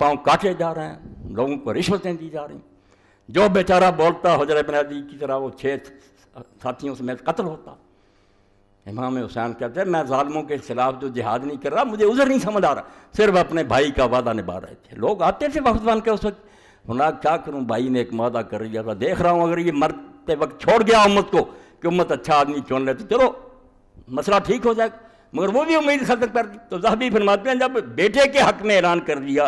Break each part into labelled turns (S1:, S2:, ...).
S1: पाँव काटे जा रहे हैं लोगों को रिश्वतें दी जा रही जो बेचारा बोलता हजर बनजी की तरह वो छः साथियों समेत कत्ल होता इमाम हुसैन कहते हैं मैं ालमों के खिलाफ जो जिहाद नहीं कर रहा मुझे उधर नहीं समझ आ रहा सिर्फ अपने भाई का वादा निभा रहे थे लोग आते थे वक्त बन के उस वक्त होना क्या करूँ भाई ने एक वादा कर लिया था देख रहा हूँ अगर ये मरते वक्त छोड़ गया उम्मत को कि उम्मत अच्छा आदमी चुन ले तो चलो मसला ठीक हो जाएगा मगर वो भी उम्मीद खत्म कर दी तो भी फरमाते हैं जब बेटे के हक में ऐलान कर दिया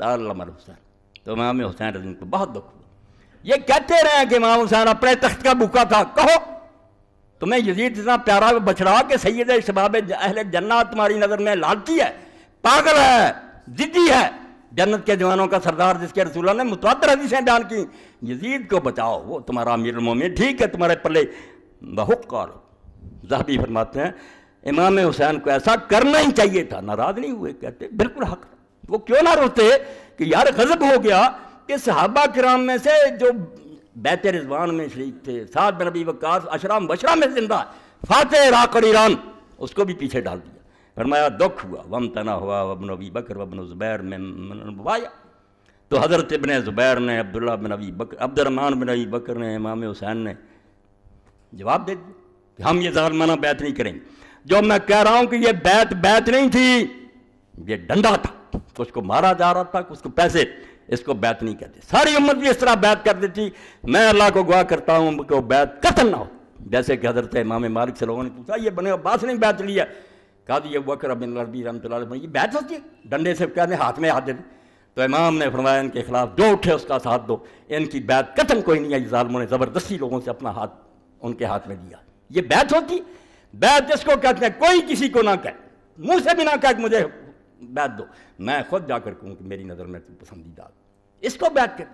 S1: मर हुसैन तो इमाम हुसैन रजन को बहुत दुख हुआ ये कहते रहे कि इमाम हुसैन अपने तख्त का भूखा था कहो तुम्हें यजीद इतना प्यारा बछड़ा के सैद शबाब अहल जन्नत तुम्हारी नज़र में लालची है पागल है जिद्दी है जन्नत के जवानों का सरदार जिसके रसूल ने मुतवादर हदीसें बयान की यजीद को बचाओ वो तुम्हारा अमीर मोमिन ठीक है तुम्हारे पल्ले बहुत कौल जहाबी फरमाते हैं इमाम हुसैन को ऐसा करना ही चाहिए था नाराज़ नहीं हुए कहते बिल्कुल हक था वो क्यों ना रोते कि यार गजब हो गया कि सहाबा कराम में से जो बैत रिजवान में शरीक थे सात बनबी वक्स अशराम बशरा में जिंदा फातह इराक और ईरान उसको भी पीछे डाल दिया फरमाया दुख हुआ वम तना हुआ वबन अबी बकर वबन ज़ुबैर में वाया तो हज़रत इबन ज़ुबैर ने अब्दुल्ला बिन अबी बकर अब्दरमान बिन अबी बकर ने इमाम हुसैन ने जवाब दे दिया कि हम ये जालमाना बैत नहीं करेंगे जो मैं कह रहा हूँ कि ये बैत बैत नहीं थी ये डंडा था तो उसको मारा जा रहा था उसको पैसे इसको बैत नहीं करते सारी उम्मत भी इस तरह बैत कर देती मैं अल्लाह को गुआ करता हूँ कि वो बैत कतल ना हो जैसे कि हजरत इमाम मालिक से लोगों ने पूछा ये बने अब्बास नहीं बैत ली है कहा ये वक्र अब रबी रमत ये बैत होती है डंडे से कह दें हाथ में हाथ दे तो इमाम ने फरमाया इनके खिलाफ जो उठे उसका साथ दो इनकी बैत कतल कोई नहीं आई जालमों ने ज़बरदस्ती लोगों से अपना हाथ उनके हाथ में दिया ये बैत होती बैत जिसको कहते हैं कोई किसी को ना कहे मुंह से भी ना कहे मुझे बैत दो मैं खुद जाकर कहूँ कि मेरी नज़र में पसंदीदा इसको बैत कर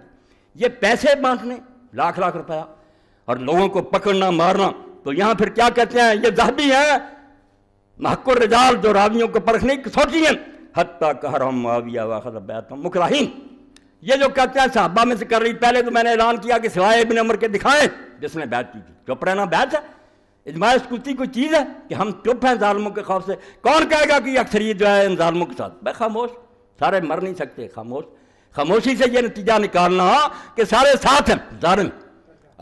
S1: ये पैसे बांटने लाख लाख रुपया और लोगों को पकड़ना मारना तो यहाँ फिर क्या कहते हैं ये जहबी हैं महकुर रजाल जो रावियों को परखने की सोची है हत्या कहर माविया वाखम मुकराहीन ये जो कहते हैं साहबा में से कर रही पहले तो मैंने ऐलान किया कि सिवाय बिन उम्र के दिखाएं जिसने बैत की थी चुप रहना बैत है इजमाय स्कूती कोई चीज़ है कि हम चुप हैं ालमों के खौफ से कौन कहेगा कि अक्सरियत जो है इन ालमों के साथ भाई खामोश सारे मर नहीं सकते खामोश खामोशी से ये नतीजा निकालना कि सारे साथ हैं जालम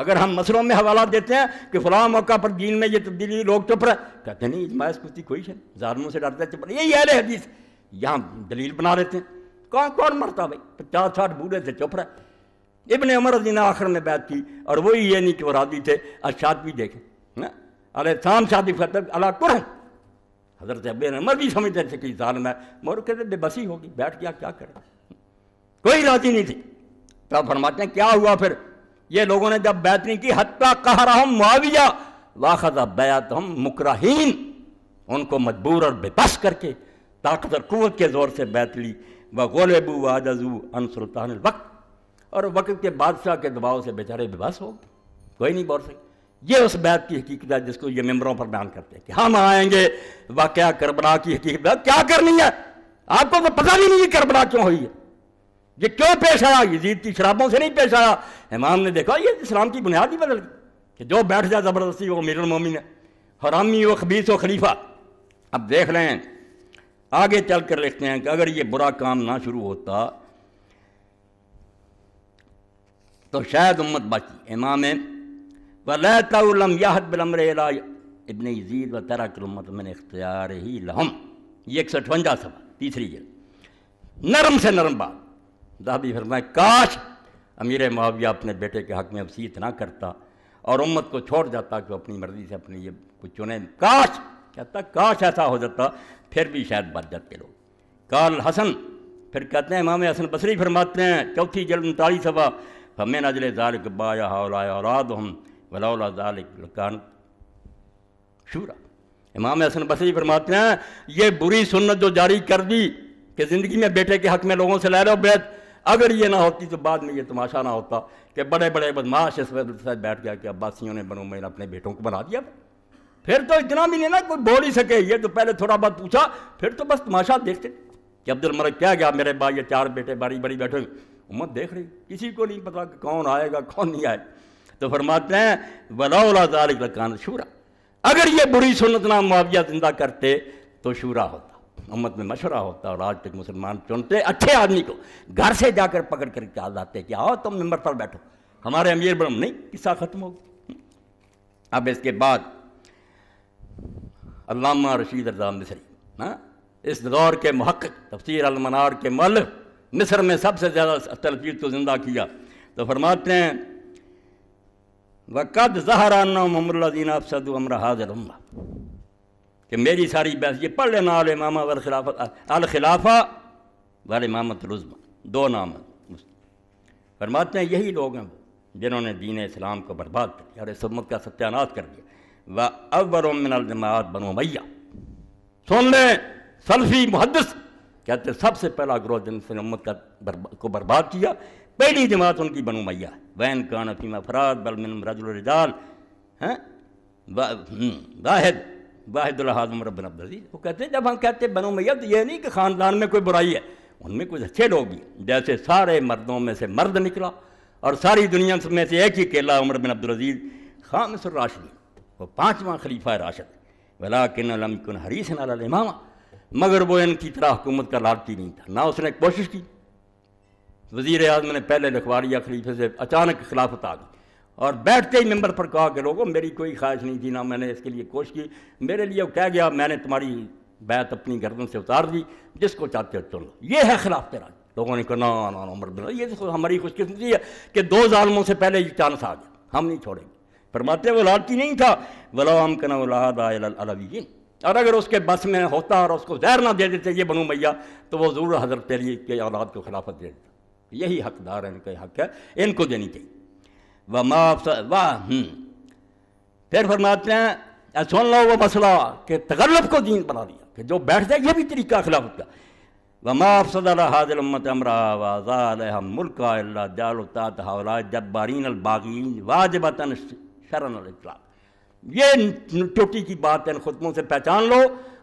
S1: अगर हम मसलों में हवाला देते हैं कि फला मौका पर दीन में ये तब्दीली लोग चुप रहे कहते नहीं इजमाय स्कूती कोई है ालमों से डरते चुप रहे यही अहल हदीस यहाँ दलील बना लेते हैं कौन कौन मरता भाई पचास साठ बूढ़े से चुप रहे इबन उमर रजीना आखिर में बैठ की और वही ये नहीं कि वो राजी थे अशात भी देखें ना अरे शाम शादी फतर अला कुर हजरत अबे ने मर भी समझते थे कि जालम में मोर कहते बेबसी होगी बैठ गया क्या करे कोई राजी नहीं थी तो आप फरमाते हैं क्या हुआ फिर ये लोगों ने जब बैत नहीं की हत्या कह रहा हूं मुआविया वाखदा बैत हम मुकराहीन उनको मजबूर और बेबस करके ताकत और कुत के ज़ोर से बैत ली व गोलेबू वाजू सुल्तान वक्त और वक्त के बादशाह के दबाव से बेचारे बेबस हो गए कोई नहीं बोल सकते ये उस बैत की हकीकत है जिसको ये मेम्बरों पर बयान करते हैं कि हम आएंगे वाक्य करबला की हकीकत क्या करनी है आपको तो पता भी नहीं करबला क्यों हुई है ये क्यों पेश आया यजीद की शराबों से नहीं पेश आया इमाम ने देखा ये इस्लाम की बुनियाद ही बदल गई कि जो बैठ जाए ज़बरदस्ती वो मेर मोमिन है हरामी व खबीस व खलीफा अब देख रहे हैं आगे चल कर लिखते हैं कि अगर ये बुरा काम ना शुरू होता तो शायद उम्मत बाकी इमाम वलम याहद बिलमरा इबन यजीद व तरा इख्तियार ही लहम ये एक सौ अठवंजा सफा तीसरी जल नरम से नरम बात दादी फरमाए काश अमीर मुआविया अपने बेटे के हक में वसीत ना करता और उम्मत को छोड़ जाता कि अपनी मर्जी से अपने ये कुछ चुने काश कहता काश ऐसा हो जाता फिर भी शायद बच जाते लोग काल हसन फिर कहते हैं इमाम हसन बसरी फरमाते हैं चौथी जल उनतालीस सवा हमें नजल के बाया हाउलाया औलाद हम वलाउलाकान शूरा इमाम हसन बसरी फरमाते हैं ये बुरी सुन्नत जो जारी कर दी कि ज़िंदगी में बेटे के हक में लोगों से ले रहे हो बैत अगर ये ना होती तो बाद में ये तमाशा ना होता कि बड़े बड़े बदमाश इस वजह बैठ गया कि अब्बासियों ने बनो मैंने अपने बेटों को बना दिया फिर तो इतना भी नहीं ना कोई बोल ही सके ये तो पहले थोड़ा बहुत पूछा फिर तो बस तमाशा देखते कि अब्दुल मलिक क्या गया मेरे भाई ये चार बेटे बड़ी बड़ी बैठे उम्मत देख रही किसी को नहीं पता कि कौन आएगा कौन नहीं आएगा तो फरमाते हैं वलाउलादारिक लकान शूरा अगर ये बुरी सुनत ना मुआवजा जिंदा करते तो शूरा होता उम्मत में मशवरा होता और आज तक मुसलमान चुनते अच्छे आदमी को घर से जाकर पकड़ कर क्या जाते कि आओ तुम मेम्बर पर बैठो हमारे अमीर ब्रह्म नहीं किस्सा ख़त्म हो अब इसके बाद अल्लामा रशीद रजा मिसरी ना हाँ? इस दौर के महक़ तफसर अलमनार के मल मिस्र में सबसे ज़्यादा तलफीज को तो ज़िंदा किया तो फरमाते हैं वक़द जहराना ममरदीन आप सदू अमर हम कि मेरी सारी बहस ये पढ़ लेना अल इमामा वल खिलाफत अल खिलाफा वल इमामत रुजमा दो नाम फरमाते हैं यही लोग हैं जिन्होंने दीन इस्लाम को बर्बाद कर दिया और का सत्यानाश कर दिया व अवर मिनजमात बनो मैया सुन ले सल्फी मुहदस कहते सबसे पहला ग्रोह जिनसे उम्मत का बर्बा, को बर्बाद किया पहली जमात उनकी बनू मैया वैन कान फीमा फराद बलमिन रजुल रिजाल हैं हम्म, वाहिद हाजम रबन अब्दीज वो कहते हैं जब हम कहते हैं बनो मैया तो ये नहीं कि ख़ानदान में कोई बुराई है उनमें कुछ अच्छे लोग भी जैसे सारे मर्दों में से मर्द निकला और सारी दुनिया में से एक ही केला उमर बिन अजीज खाम राशदी वो पाँचवा खलीफा राशद वला किन लमकुन हरीसन अमामा मगर वो इनकी तरह हुकूमत का लालती नहीं था ना उसने कोशिश की वजीर अजम ने पहले लिखवा लिया खलीफे से अचानक खिलाफत आ गई और बैठते ही मंबर पर कहा कि लोगों मेरी कोई ख्वाहिश नहीं थी ना मैंने इसके लिए कोशिश की मेरे लिए वो कह गया मैंने तुम्हारी बैत अपनी गर्दन से उतार दी जिसको चाहते हो चुन लो ये है खिलाफ तेरा लोगों ने कहा ना ना ना बना ये तो हमारी खुशकिस्मती है कि दो जालमों से पहले ये चांस आ गया हम नहीं छोड़ेंगे फरमाते वो लालती नहीं था वलाम कना और अगर उसके बस में होता और उसको जहर ना दे देते ये बनू मैया तो वो ज़रूर हजरत तेरी के औलाद को खिलाफत दे देता यही हकदार है इनका हक है इनको देनी चाहिए वह माफ वाह हम्म। फिर फरमाते हैं सुन लो वो मसला कि तगल्लब को दीन बना दिया कि जो बैठ जाए ये भी तरीका खिलाफ का व माफ सदर हाजिल उम्मत अमरा मुल्क जब्बारीन अलबागीन वाजबतन शरण इतलाक ये टोटी की बात है खुतमों से पहचान लो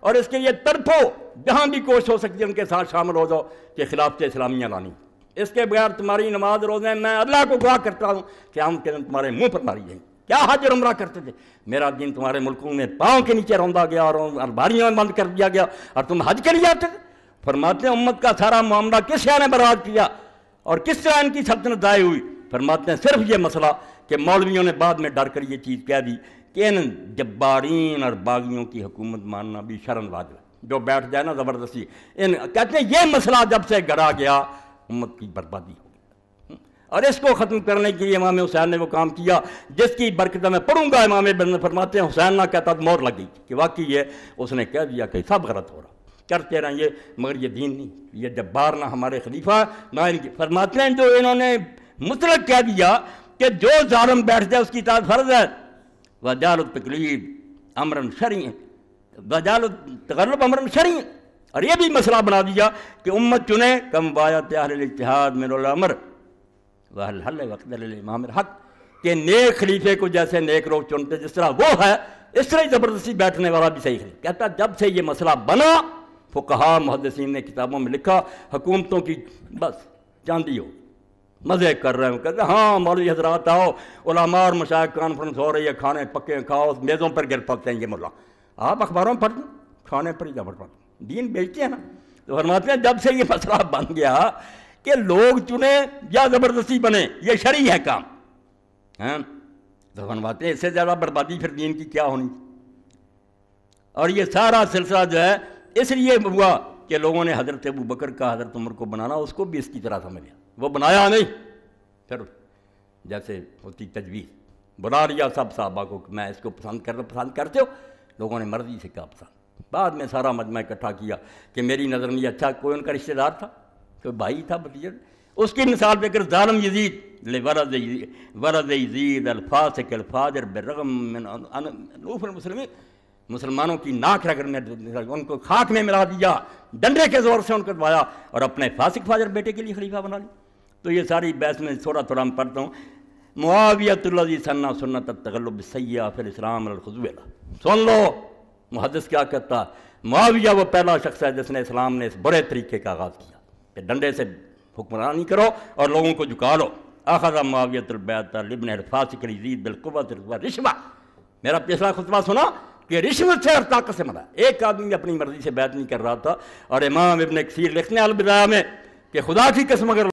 S1: और इसके लिए तरफो जहाँ भी कोशिश हो सकती है उनके साथ शामिल हो जाओ कि खिलाफ इस्लामियाँ लानी इसके बगैर तुम्हारी नमाज है मैं अल्लाह को गुआ करता हूँ कि हम के तुम्हारे मुंह पर मारी जाएंगे क्या हाजिर उमरा करते थे मेरा दिन तुम्हारे मुल्कों में पाँव के नीचे रौंदा गया और में बंद कर दिया गया और तुम हज के लिए आते थे फरमाते उम्मत का सारा मामला किस ने बर्बाद किया और किस तरह इनकी सल्तनत दाय हुई फरमाते हैं सिर्फ ये मसला कि मौलवियों ने बाद में डर कर ये चीज़ कह दी कि इन जब्बारीन और बागियों की हुकूमत मानना भी शर्म वाजब जो बैठ जाए ना ज़बरदस्ती इन कहते हैं ये मसला जब से गड़ा गया उम्मत की बर्बादी होगी और इसको ख़त्म करने के लिए इमाम हुसैन ने वो काम किया जिसकी बरकत मैं पढ़ूंगा इमाम फरमाते हैं हुसैन ना कहता तो मोर लग गई कि वाकई ये उसने कह दिया कि सब गलत हो रहा करते रहें ये मगर ये दीन नहीं ये जब्बार ना हमारे खलीफा ना इनकी फरमाते हैं जो इन्होंने मुतलक कह दिया कि जो जालम बैठ जाए उसकी ताज फर्ज है वजालत तकलीब अमरन शरी वजालत तगलब अमरन शरी और यह भी मसला बना दिया कि उम्मत चुने कम वाया त्याहलहाद मेरमर वह हल वक्त इमाम हक के नेक खलीफे को जैसे नेक लोग चुनते जिस तरह वो है इस तरह ज़बरदस्ती बैठने वाला भी सही है कहता जब से ये मसला बना वो कहा मुहदसिन ने किताबों में लिखा हुकूमतों की बस चांदी हो मज़े कर रहे हो कहते हाँ मौलवी हजरात आओ ओलामा और कॉन्फ्रेंस हो रही है खाने पके खाओ मेज़ों पर गिर पकते हैं ये मुला आप अखबारों में पढ़ खाने पर ही जबर पढ़ते दीन बेचते हैं ना तो फरमाते हैं जब से ये मसला बन गया कि लोग चुने या ज़बरदस्ती बने ये शरी है काम हैं तो फरमाते हैं इससे ज़्यादा बर्बादी फिर दीन की क्या होनी और ये सारा सिलसिला जो है इसलिए हुआ कि लोगों ने हज़रत अबू बकर का हज़रत उम्र को बनाना उसको भी इसकी तरह समझ लिया वो बनाया नहीं फिर जैसे होती तजवीज़ बुला रिया सब साहबा को मैं इसको पसंद कर पसंद करते हो लोगों ने मर्जी से कहा पसंद बाद में सारा मजमा इकट्ठा किया कि मेरी नज़र में अच्छा कोई उनका रिश्तेदार था कोई भाई था भतीजा उसकी मिसाल पर जालम यजीद वरद वरद यजीद अल्फासिक अल्फाजर मुसलम मुसलमानों की नाक रखकर उनको खाक में मिला दिया डंडे के ज़ोर से उनको दबाया और अपने फासिक फाजर बेटे के लिए खलीफा बना लिया तो ये सारी बहस में थोड़ा थोड़ा मैं पढ़ता हूँ मुआवियतुल्लजी सन्ना सुन्नत तगलब सैया फिर इस्लाम अलखुजला सुन लो मुहदस क्या कहता मुआविया वो पहला शख्स है जिसने इस्लाम ने इस बड़े तरीके का आगाज़ किया कि डंडे से हुक्मरानी करो और लोगों को झुका लो आखा मुआवियतबिन रिश्वा मेरा पिछला खुतबा सुना कि रिश्वत से हर ताकत से मरा एक आदमी अपनी मर्जी से बैत नहीं कर रहा था और इमाम इबन कसीर लिखने अलबिदा में कि खुदा की कस्म अगर